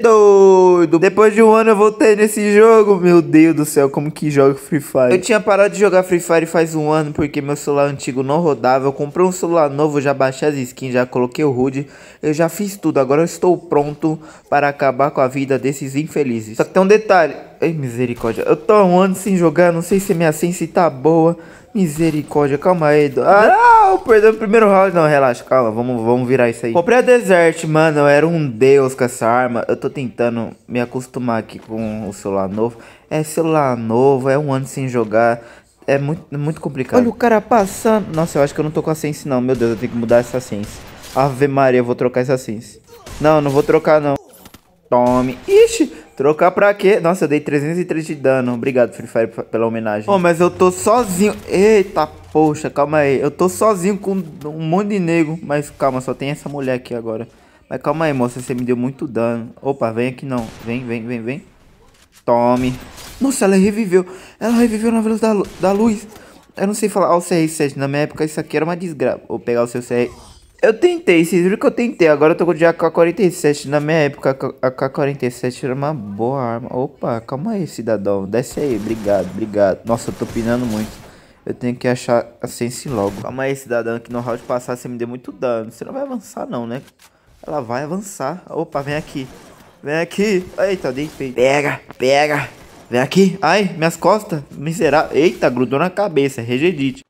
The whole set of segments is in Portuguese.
doido. Depois de um ano eu voltei nesse jogo. Meu Deus do céu, como que joga Free Fire? Eu tinha parado de jogar Free Fire faz um ano porque meu celular antigo não rodava. Eu comprei um celular novo, já baixei as skins, já coloquei o HUD. Eu já fiz tudo, agora eu estou pronto para acabar com a vida desses infelizes. Só que tem um detalhe. Ei, misericórdia. Eu tô há um ano sem jogar, não sei se minha sense tá boa. Misericórdia, calma aí. Ah, não, perdeu o primeiro round. Não, relaxa, calma. Vamos, vamos virar isso aí. Comprei a Desert, mano. Eu era um deus com essa arma. Eu tô tentando me acostumar aqui com o celular novo. É celular novo, é um ano sem jogar. É muito, é muito complicado. Olha o cara passando. Nossa, eu acho que eu não tô com a sense, não. Meu Deus, eu tenho que mudar essa sense. Ave Maria, eu vou trocar essa sense. Não, não vou trocar, não. Tome. Ixi, trocar pra quê? Nossa, eu dei 303 de dano. Obrigado, Free Fire, pela homenagem. Ô, oh, mas eu tô sozinho. Eita, poxa, calma aí. Eu tô sozinho com um monte de nego. Mas calma, só tem essa mulher aqui agora. Mas calma aí, moça, você me deu muito dano. Opa, vem aqui não. Vem, vem, vem, vem. Tome. Nossa, ela reviveu. Ela reviveu na velocidade da luz. Eu não sei falar ao CR7. Na minha época, isso aqui era uma desgraça. Vou pegar o seu CR... Eu tentei, vocês viram que eu tentei. Agora eu tô com de AK-47. Na minha época, a AK-47 era uma boa arma. Opa, calma aí, cidadão. Desce aí, obrigado, obrigado. Nossa, eu tô pinando muito. Eu tenho que achar a Sense logo. Calma aí, cidadão, que no round passar você me deu muito dano. Você não vai avançar não, né? Ela vai avançar. Opa, vem aqui. Vem aqui. Eita, feito. Pega, pega. Vem aqui. Ai, minhas costas. Miserável. Eita, grudou na cabeça. É Regedite.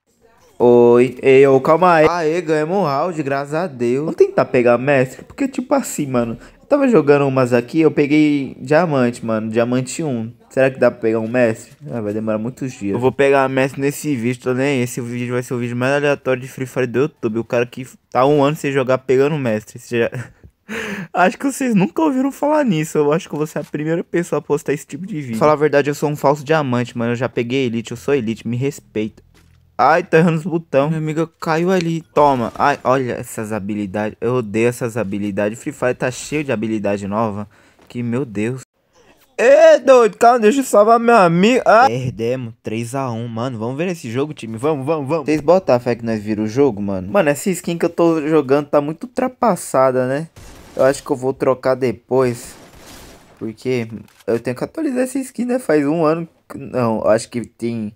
Oi, ei, ô, calma aí. Aê, ganhamos um round, graças a Deus. vou tentar pegar mestre, porque tipo assim, mano. Eu tava jogando umas aqui, eu peguei diamante, mano. Diamante 1. Será que dá pra pegar um mestre? Ah, vai demorar muitos dias. Eu vou pegar mestre nesse vídeo, tô nem. Esse vídeo vai ser o vídeo mais aleatório de Free Fire do YouTube. O cara que tá um ano sem jogar pegando mestre. Você já... Acho que vocês nunca ouviram falar nisso. Eu acho que você é a primeira pessoa a postar esse tipo de vídeo. Falar a verdade, eu sou um falso diamante, mano. Eu já peguei elite, eu sou elite, me respeita. Ai, tá errando os botões. Minha amiga caiu ali. Toma. Ai, olha essas habilidades. Eu odeio essas habilidades. Free Fire tá cheio de habilidade nova. Que, meu Deus. Ê, doido, calma, deixa eu salvar meu amigo. Ah. Perdemos 3x1, mano. Vamos ver esse jogo, time. Vamos, vamos, vamos. Vocês botam a fé que nós vira o jogo, mano? Mano, essa skin que eu tô jogando tá muito ultrapassada, né? Eu acho que eu vou trocar depois. Porque eu tenho que atualizar essa skin, né? Faz um ano. Não, acho que tem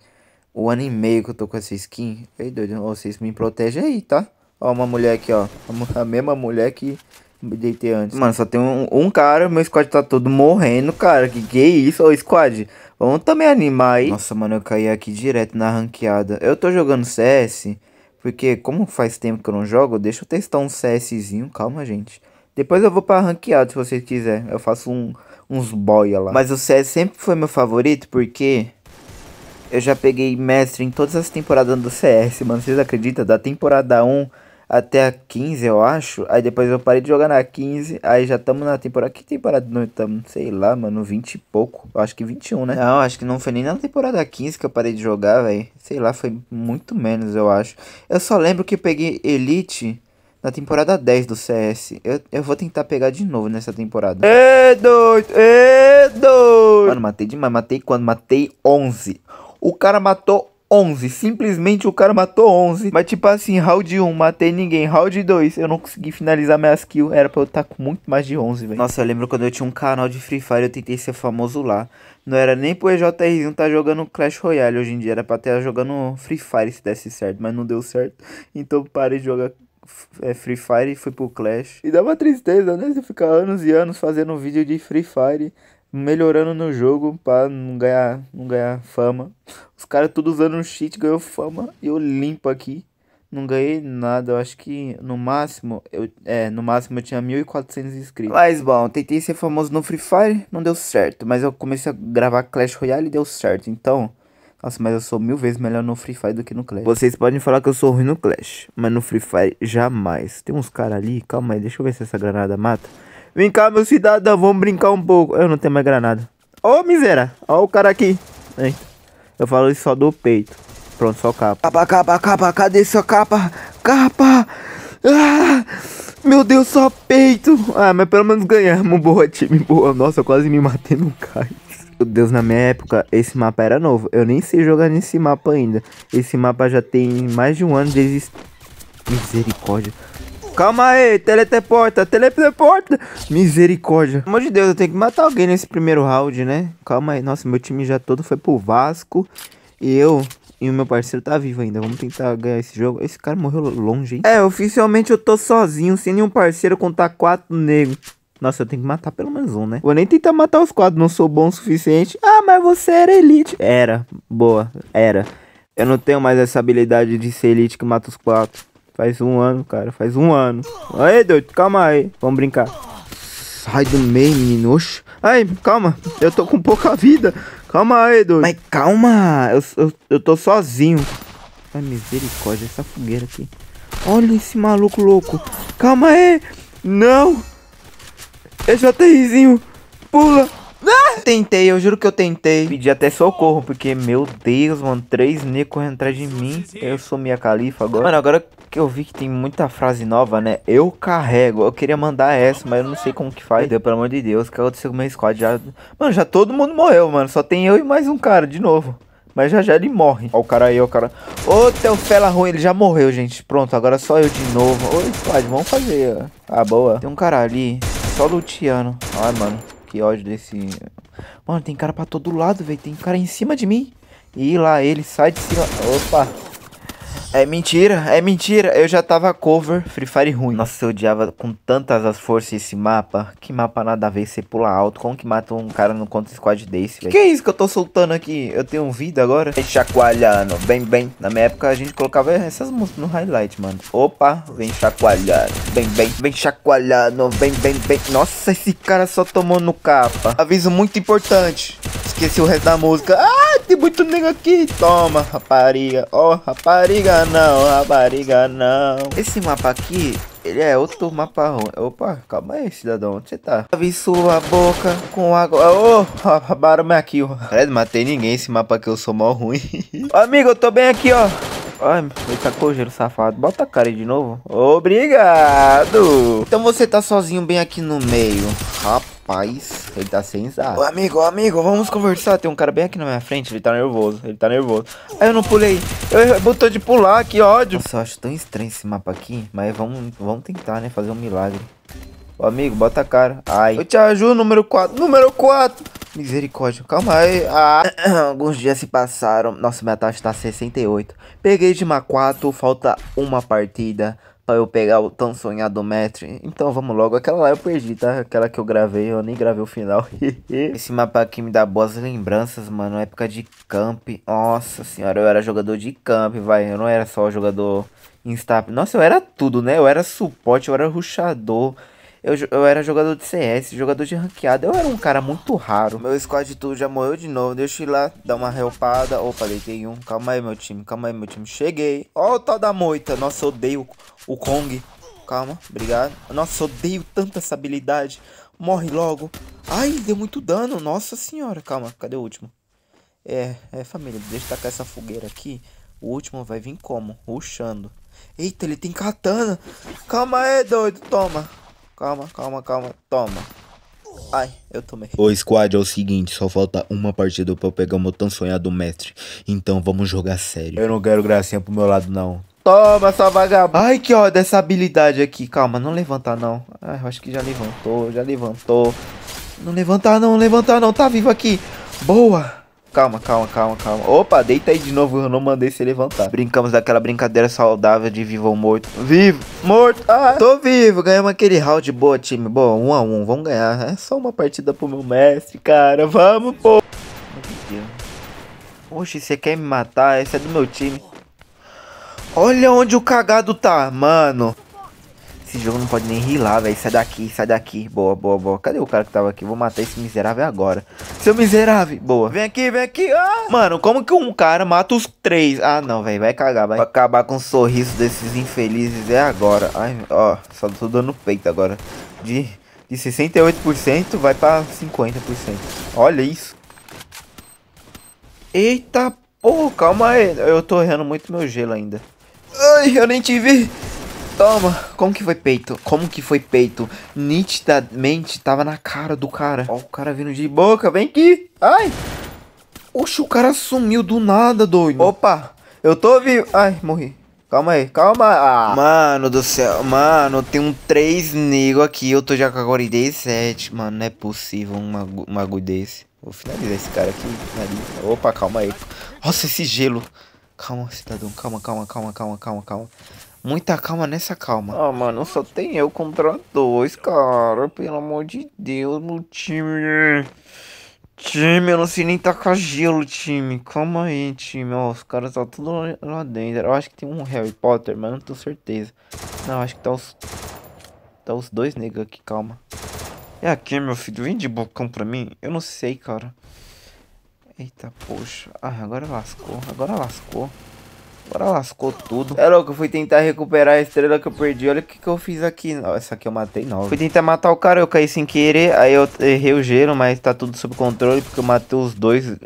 o ano e meio que eu tô com essa skin. Ei, doido, vocês me protegem aí, tá? Ó, uma mulher aqui, ó. A mesma mulher que deitei antes. Mano, só tem um, um cara, meu squad tá todo morrendo, cara. Que que é isso? Ô, squad, vamos também animar aí. Nossa, mano, eu caí aqui direto na ranqueada. Eu tô jogando CS, porque como faz tempo que eu não jogo, deixa eu testar um CSzinho. Calma, gente. Depois eu vou pra ranqueada, se vocês quiserem. Eu faço um, uns boia lá. Mas o CS sempre foi meu favorito, porque eu já peguei mestre em todas as temporadas do CS, mano. Vocês acreditam? Da temporada 1 até a 15, eu acho. Aí depois eu parei de jogar na 15. Aí já estamos na temporada. Que temporada não estamos? Sei lá, mano. 20 e pouco. Acho que 21, né? Não, acho que não foi nem na temporada 15 que eu parei de jogar, velho. Sei lá, foi muito menos, eu acho. Eu só lembro que eu peguei Elite. Na temporada 10 do CS. Eu, eu vou tentar pegar de novo nessa temporada. É doido! É doido! Mano, matei demais. Matei quando? Matei 11 o cara matou 11. Simplesmente o cara matou 11. Mas, tipo assim, round 1, matei ninguém. Round 2, eu não consegui finalizar minhas kills. Era pra eu estar tá com muito mais de 11, velho. Nossa, eu lembro quando eu tinha um canal de Free Fire, eu tentei ser famoso lá. Não era nem pro EJRzinho tá jogando Clash Royale hoje em dia. Era pra estar jogando Free Fire se desse certo, mas não deu certo. Então parei de jogar é, Free Fire e fui pro Clash. E dá uma tristeza, né? Você ficar anos e anos fazendo vídeo de Free Fire melhorando no jogo para não ganhar, não ganhar fama. Os caras tudo usando um cheat ganhou fama e eu limpo aqui. Não ganhei nada, eu acho que no máximo, eu, é, no máximo eu tinha 1400 inscritos. Mas bom, tentei ser famoso no Free Fire, não deu certo, mas eu comecei a gravar Clash Royale e deu certo, então... Nossa, mas eu sou mil vezes melhor no Free Fire do que no Clash. Vocês podem falar que eu sou ruim no Clash, mas no Free Fire jamais. Tem uns caras ali, calma aí, deixa eu ver se essa granada mata. Vem cá, meu cidadão, vamos brincar um pouco. Eu não tenho mais granada. Ô, oh, miséria. Ó oh, o cara aqui. vem Eu falo isso só do peito. Pronto, só capa. Capa, capa, capa. Cadê sua capa? Capa. Ah, meu Deus, só peito. Ah, mas pelo menos ganhamos. Boa, time. Boa. Nossa, eu quase me matei no cais. Meu Deus, na minha época, esse mapa era novo. Eu nem sei jogar nesse mapa ainda. Esse mapa já tem mais de um ano de existência. Misericórdia. Calma aí, teleteporta, teleporta. Misericórdia. Pelo amor de Deus, eu tenho que matar alguém nesse primeiro round, né? Calma aí. Nossa, meu time já todo foi pro Vasco. E eu e o meu parceiro tá vivo ainda. Vamos tentar ganhar esse jogo. Esse cara morreu longe, hein? É, oficialmente eu tô sozinho, sem nenhum parceiro, contar quatro negros. Nossa, eu tenho que matar pelo menos um, né? Vou nem tentar matar os quatro, não sou bom o suficiente. Ah, mas você era elite. Era, boa, era. Eu não tenho mais essa habilidade de ser elite que mata os quatro. Faz um ano, cara. Faz um ano. Aí, doido, calma aí. Vamos brincar. Sai do meio, menino. Oxe. Aí, calma. Eu tô com pouca vida. Calma aí, doido. Mas calma. Eu, eu, eu tô sozinho. Ai, misericórdia. Essa fogueira aqui. Olha esse maluco louco. Calma aí. Não. É JRzinho. Pula. Ah, tentei, eu juro que eu tentei. Pedi até socorro, porque, meu Deus, mano, três negros atrás de mim. Eu sou minha califa agora. Mano, agora que eu vi que tem muita frase nova, né? Eu carrego. Eu queria mandar essa, mas eu não sei como que faz. Deu, pelo amor de Deus, que aconteceu com meu squad já. Mano, já todo mundo morreu, mano. Só tem eu e mais um cara de novo. Mas já já ele morre. Ó o cara aí, ó o cara. Ô, teu fela ruim, ele já morreu, gente. Pronto, agora só eu de novo. Ô, squad, vamos fazer. Ah, boa. Tem um cara ali, só luteando. Ai, mano. Que ódio desse. Mano, tem cara pra todo lado, velho. Tem cara em cima de mim. E lá, ele sai de cima. Opa! É mentira, é mentira. Eu já tava cover Free Fire ruim. Nossa, eu odiava com tantas as forças esse mapa. Que mapa nada a ver, você pula alto. Como que mata um cara no contra squad desse, velho? Que, que é isso que eu tô soltando aqui? Eu tenho vida agora? chacoalhando, bem, bem. Na minha época a gente colocava essas músicas no highlight, mano. Opa, vem chacoalhando, bem, bem. Vem chacoalhando, bem, bem, bem. Nossa, esse cara só tomou no capa. Aviso muito importante. Esqueci o resto da música. Ah! tem muito nego aqui. Toma, rapariga. Ó, oh, rapariga não, rapariga não. Esse mapa aqui, ele é outro mapa ruim. Opa, calma aí, cidadão. Onde você tá? Lave sua boca com água. Ô, oh, roubaram-me aqui, ó. de matei ninguém esse mapa aqui. Eu sou mó ruim. Amigo, eu tô bem aqui, ó. Ai, ele tacou tá gelo safado. Bota a cara aí de novo. Obrigado. Então você tá sozinho bem aqui no meio. Rapaz. Rapaz, ele tá sem zar. Ô, amigo, amigo, vamos conversar. Tem um cara bem aqui na minha frente, ele tá nervoso, ele tá nervoso. Aí eu não pulei. Eu botou de pular, que ódio. Nossa, eu acho tão estranho esse mapa aqui, mas vamos, vamos tentar, né, fazer um milagre. Ô, amigo, bota a cara. Ai. Eu te ajudo, número 4. Número 4. Misericórdia. Calma aí. Ah. Alguns dias se passaram. Nossa, minha taxa tá 68. Peguei de uma 4. Falta uma partida para eu pegar o tão sonhado metro Então vamos logo. Aquela lá eu perdi, tá? Aquela que eu gravei, eu nem gravei o final. Esse mapa aqui me dá boas lembranças, mano. Época de camp. Nossa senhora, eu era jogador de camp, vai. Eu não era só jogador instap. Nossa, eu era tudo, né? Eu era suporte, eu era ruxador. Eu, eu era jogador de CS, jogador de ranqueada. Eu era um cara muito raro. Meu squad tudo já morreu de novo. Deixa eu ir lá, dar uma reopada. Opa, deitei um. Calma aí, meu time. Calma aí, meu time. Cheguei. Ó o tal da moita. Nossa, eu odeio o Kong. Calma, obrigado. Nossa, odeio tanto essa habilidade. Morre logo. Ai, deu muito dano. Nossa senhora. Calma, cadê o último? É, é família, deixa eu tacar essa fogueira aqui. O último vai vir como? Ruxando. Eita, ele tem katana. Calma aí, doido. Toma. Calma, calma, calma. Toma. Ai, eu tomei. Ô, squad, é o seguinte, só falta uma partida pra eu pegar o meu tão sonhado mestre. Então vamos jogar sério. Eu não quero gracinha pro meu lado, não. Toma, sua vagabunda. Ai, que ó dessa habilidade aqui. Calma, não levantar, não. Ai, ah, eu acho que já levantou, já levantou. Não levantar, não, levantar, não. Tá vivo aqui. Boa. Calma, calma, calma, calma. Opa, deita aí de novo, eu não mandei se levantar. Brincamos daquela brincadeira saudável de vivo ou morto. Vivo, morto, ah, tô vivo. Ganhamos aquele round, boa, time. Boa, um a um, vamos ganhar. É só uma partida pro meu mestre, cara. Vamos, pô. Oxe, você quer me matar? Esse é do meu time. Olha onde o cagado tá, mano esse jogo não pode nem rilar, velho. Sai daqui, sai daqui. Boa, boa, boa. Cadê o cara que tava aqui? Vou matar esse miserável agora. Seu miserável. Boa. Vem aqui, vem aqui. Ah! Mano, como que um cara mata os três? Ah, não, velho. Vai cagar, vai acabar com o sorriso desses infelizes. É agora. Ai, ó. Só tô dando peito agora. De, de 68% vai pra 50%. Olha isso. Eita, pô. Calma aí. Eu tô errando muito meu gelo ainda. Ai, eu nem tive. Toma! Como que foi peito? Como que foi peito? Nitidamente tava na cara do cara. Ó, o cara vindo de boca, vem aqui! Ai! Oxe, o cara sumiu do nada, doido. Opa, eu tô vivo. Ai, morri. Calma aí, calma. Ah. Mano do céu, mano, tem um 3 nego aqui. Eu tô já com a agora ideia 7. Mano, não é possível um bagulho desse. Vou finalizar esse cara aqui. Finaliza. Opa, calma aí. Nossa, esse gelo. Calma, cidadão. Calma, calma, calma, calma, calma, calma. Muita calma nessa calma. Ah, mano, só tem eu contra dois, cara. Pelo amor de Deus, meu time. Time, eu não sei nem tacar gelo, time. Calma aí, time. Ó, os caras tá tudo lá dentro. Eu acho que tem um Harry Potter, mas não tenho certeza. Não, acho que tá os. Tá os dois negros aqui, calma. É aqui, meu filho. Vem de bocão pra mim. Eu não sei, cara. Eita, poxa. Ah, agora lascou. Agora lascou. Agora lascou tudo. É louco, eu fui tentar recuperar a estrela que eu perdi. Olha o que, que eu fiz aqui. Essa aqui eu matei nove. Fui tentar matar o cara, eu caí sem querer. Aí eu errei o gelo, mas tá tudo sob controle. Porque eu matei os dois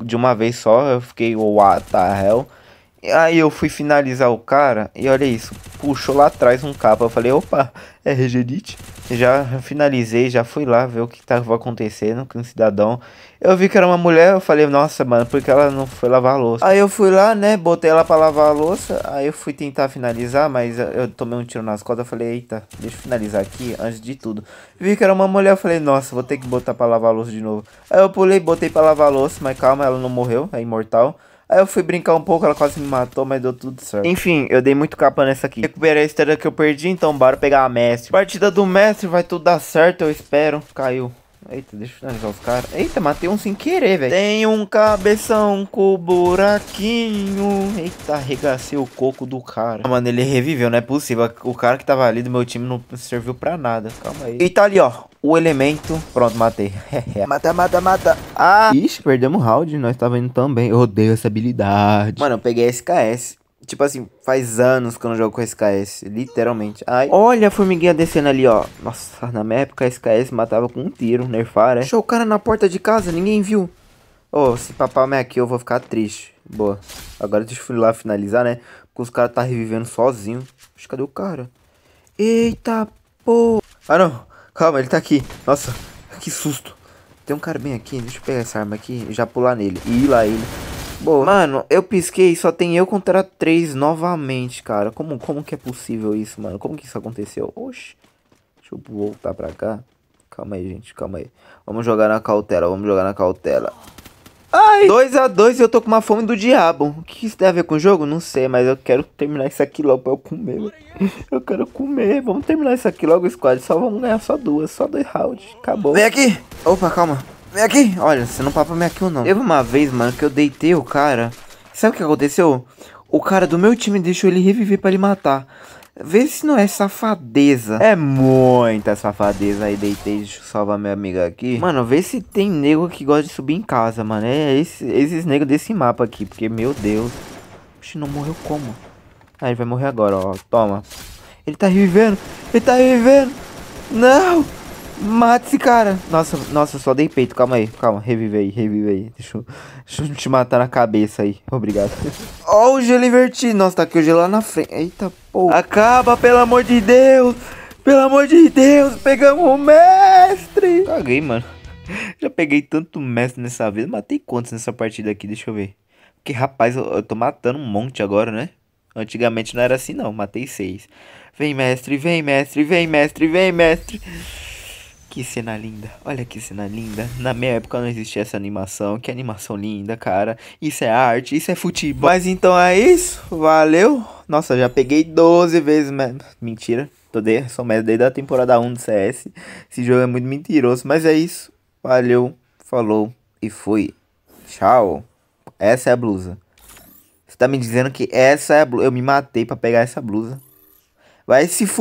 de uma vez só. Eu fiquei, what the hell. Aí eu fui finalizar o cara e olha isso, puxou lá atrás um capa. Eu falei, opa, é Regenite. Já finalizei, já fui lá ver o que tava acontecendo com o cidadão. Eu vi que era uma mulher, eu falei, nossa, mano, porque ela não foi lavar a louça. Aí eu fui lá, né, botei ela pra lavar a louça. Aí eu fui tentar finalizar, mas eu tomei um tiro nas costas. Eu falei, eita, deixa eu finalizar aqui antes de tudo. Vi que era uma mulher, eu falei, nossa, vou ter que botar pra lavar a louça de novo. Aí eu pulei, botei pra lavar a louça, mas calma, ela não morreu, é imortal. Aí eu fui brincar um pouco, ela quase me matou, mas deu tudo certo. Enfim, eu dei muito capa nessa aqui. Recuperei a estrela que eu perdi, então bora pegar a mestre. Partida do mestre, vai tudo dar certo, eu espero. Caiu. Eita, deixa eu finalizar os caras. Eita, matei um sem querer, velho. Tem um cabeção com buraquinho. Eita, arregacei o coco do cara. Ah, mano, ele reviveu, não é possível. O cara que tava ali do meu time não serviu pra nada. Calma aí. E tá ali, ó. O elemento. Pronto, matei. mata, mata, mata. Ah! Ixi, perdemos o round. Nós tava indo também. Eu odeio essa habilidade. Mano, eu peguei SKS. Tipo assim, faz anos que eu não jogo com SKS, literalmente. Ai. Olha a formiguinha descendo ali, ó. Nossa, na minha época a SKS matava com um tiro, nerfar, é. Deixou o cara na porta de casa, ninguém viu. Ô, oh, se é aqui eu vou ficar triste. Boa. Agora deixa eu ir lá finalizar, né? Porque os caras tá revivendo sozinho. Mas cadê o cara? Eita, pô. Ah, não. Calma, ele tá aqui. Nossa, que susto. Tem um cara bem aqui. Deixa eu pegar essa arma aqui e já pular nele. E ir lá ele. Boa. Mano, eu pisquei só tem eu contra três novamente, cara. Como, como que é possível isso, mano? Como que isso aconteceu? Oxi. Deixa eu voltar pra cá. Calma aí, gente. Calma aí. Vamos jogar na cautela. Vamos jogar na cautela. Ai, 2x2 e eu tô com uma fome do diabo. O que isso tem a ver com o jogo? Não sei, mas eu quero terminar isso aqui logo pra eu comer. Eu quero comer. Vamos terminar isso aqui logo, squad. Só vamos ganhar só duas. Só dois rounds. Acabou. Vem aqui. Opa, calma. Vem aqui. Olha, você não papa minha kill, não. Teve uma vez, mano, que eu deitei o cara. Sabe o que aconteceu? O cara do meu time deixou ele reviver pra ele matar. Vê se não é safadeza. É muita safadeza aí, deitei, deixa eu salvar minha amiga aqui. Mano, vê se tem nego que gosta de subir em casa, mano. É esse, esses negros desse mapa aqui, porque, meu Deus. Oxe, não morreu como? Ah, ele vai morrer agora, ó. Toma. Ele tá revivendo. Ele tá revivendo. Não! Mata esse cara. Nossa, nossa, só dei peito. Calma aí, calma. Revive aí, revive aí. Deixa eu, deixa eu te matar na cabeça aí. Obrigado. Ó, oh, o gelo invertido. Nossa, tá aqui o gelo lá na frente. Eita, porra. Acaba, pelo amor de Deus. Pelo amor de Deus, pegamos o mestre. Caguei, mano. Já peguei tanto mestre nessa vez. Matei quantos nessa partida aqui? Deixa eu ver. Porque, rapaz, eu, eu tô matando um monte agora, né? Antigamente não era assim, não. Matei seis. Vem, mestre, vem, mestre, vem, mestre, vem, mestre. Que cena linda, olha que cena linda. Na minha época não existia essa animação, que animação linda, cara. Isso é arte, isso é futebol. Mas então é isso, valeu. Nossa, já peguei 12 vezes, mesmo. mentira. Tô de, sou mestre desde a temporada 1 do CS. Esse jogo é muito mentiroso, mas é isso. Valeu, falou e fui. Tchau. Essa é a blusa. Você tá me dizendo que essa é a blusa. Eu me matei pra pegar essa blusa. Vai se fuder.